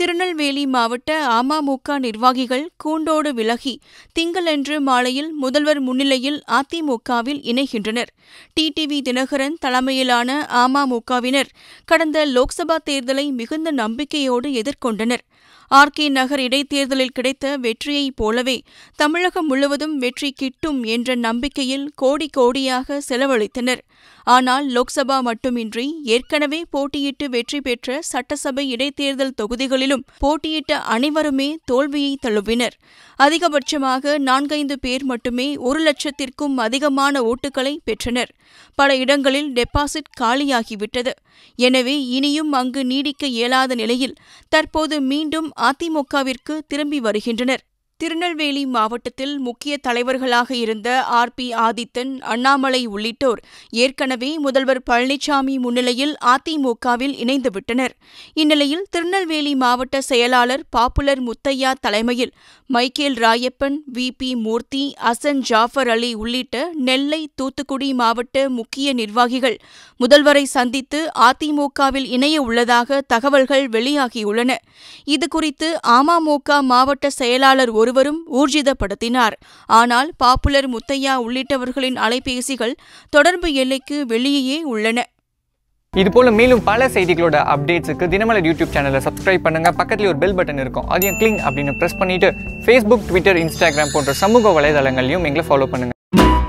திருநெல்வேலி மாவட்ட அமமுக நிர்வாகிகள் கூண்டோடு விலகி திங்களன்று மாலையில் முதல்வர் முன்னிலையில் அதிமுகவில் இணைகின்றனர் டிடிவி தினகரன் தலைமையிலான அமமுகவினர் கடந்த லோக்சபா தேர்தலை மிகுந்த நம்பிக்கையோடு எதிர்கொண்டனர் ஆர் கே நகர் இடைத்தேர்தலில் கிடைத்த வெற்றியைப் போலவே தமிழகம் முழுவதும் வெற்றி கிட்டும் என்ற நம்பிக்கையில் கோடி கோடியாக செலவழித்தனர் ஆனால் லோக்சபா மட்டுமின்றி ஏற்கனவே போட்டியிட்டு வெற்றி பெற்ற சட்டசபை இடைத்தேர்தல் தொகுதிகளிலும் போட்டியிட்ட அனைவருமே தோல்வியை தழுவினர் அதிகபட்சமாக நான்கைந்து பேர் மட்டுமே ஒரு லட்சத்திற்கும் அதிகமான ஓட்டுகளை பெற்றனர் பல இடங்களில் டெபாசிட் காலியாகிவிட்டது எனவே இனியும் அங்கு நீடிக்க இயலாத நிலையில் தற்போது மீண்டும் அதிமுகவிற்கு திரும்பி வருகின்றனர் திருநெல்வேலி மாவட்டத்தில் முக்கிய தலைவர்களாக இருந்த ஆர் பி ஆதித்தன் அண்ணாமலை உள்ளிட்டோர் ஏற்கனவே முதல்வர் பழனிசாமி முன்னிலையில் அதிமுகவில் இணைந்துவிட்டனர் இந்நிலையில் திருநெல்வேலி மாவட்ட செயலாளர் பாப்புலர் முத்தையா தலைமையில் Michael Rayappan V P Murthy Asan Jafar Ali உள்ளிட்ட நெல்லை தூத்துக்குடி மாவட்ட முக்கிய நிர்வாகிகள் முதல்வரை சந்தித்து அதிமுகவில் இணைய உள்ளதாக தகவல்கள் வெளியாகியுள்ளன இதுகுறித்து அமமுக மாவட்ட செயலாளர் ஒரு ஒருவரும் ஊர்ஜிதப்படுத்தினார் ஆனால் பாப்புலர் முத்தையா உள்ளிட்டவர்களின் அலைபேசிகள் தொடர்பு எல்லைக்கு வெளியே உள்ளன இதுபோல மேலும் பல செய்திகளோட அப்டேட்ஸுக்கு தினமலர் யூடியூப் சேனலை சப்ஸ்கிரைப் பண்ணுங்க பக்கத்துல ஒரு பெல் பட்டன் இருக்கும் அதையும் கிளிங் அப்படின்னு பிரஸ் பண்ணிட்டு ஃபேஸ்புக் ட்விட்டர் இன்ஸ்டாகிராம் போன்ற சமூக வலைதளங்களையும் எங்களை ஃபாலோ பண்ணுங்க